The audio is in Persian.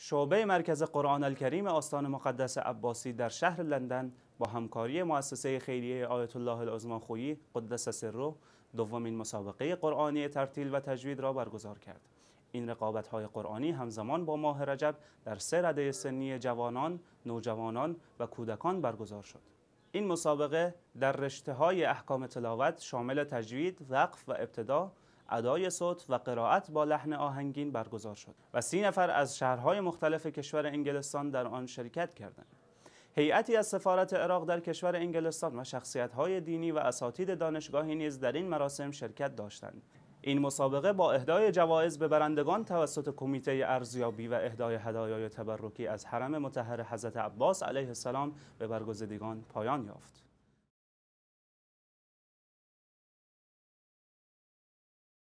شعبه مرکز قرآن الکریم آستان مقدس عباسی در شهر لندن با همکاری مؤسسه خیریه آیت الله العظما خویی قدس سره دومین مسابقه قرآنی ترتیل و تجوید را برگزار کرد. این رقابت های قرآنی همزمان با ماه رجب در سه رده سنی جوانان، نوجوانان و کودکان برگزار شد. این مسابقه در رشته های احکام تلاوت شامل تجوید، وقف و ابتدا ادای صوت و قرائت با لحن آهنگین برگزار شد و سی نفر از شهرهای مختلف کشور انگلستان در آن شرکت کردند. هیئتی از سفارت عراق در کشور انگلستان و شخصیت‌های دینی و اساتید دانشگاهی نیز در این مراسم شرکت داشتند. این مسابقه با اهدای جوایز به برندگان توسط کمیته ارزیابی و اهدای هدایای تبرکی از حرم متحر حضرت عباس علیه السلام به برگزیدگان پایان یافت.